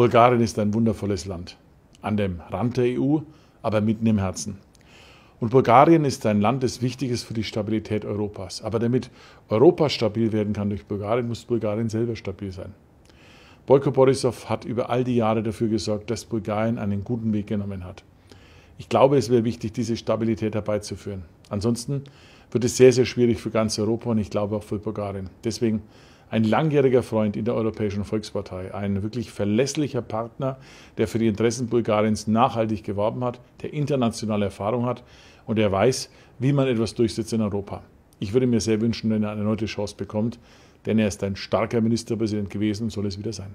Bulgarien ist ein wundervolles Land, an dem Rand der EU, aber mitten im Herzen. Und Bulgarien ist ein Land, das wichtig ist für die Stabilität Europas. Aber damit Europa stabil werden kann durch Bulgarien, muss Bulgarien selber stabil sein. Boyko Borisov hat über all die Jahre dafür gesorgt, dass Bulgarien einen guten Weg genommen hat. Ich glaube, es wäre wichtig, diese Stabilität herbeizuführen. Ansonsten wird es sehr, sehr schwierig für ganz Europa und ich glaube auch für Bulgarien. Deswegen ein langjähriger Freund in der Europäischen Volkspartei, ein wirklich verlässlicher Partner, der für die Interessen Bulgariens nachhaltig geworben hat, der internationale Erfahrung hat und der weiß, wie man etwas durchsetzt in Europa. Ich würde mir sehr wünschen, wenn er eine neue Chance bekommt, denn er ist ein starker Ministerpräsident gewesen und soll es wieder sein.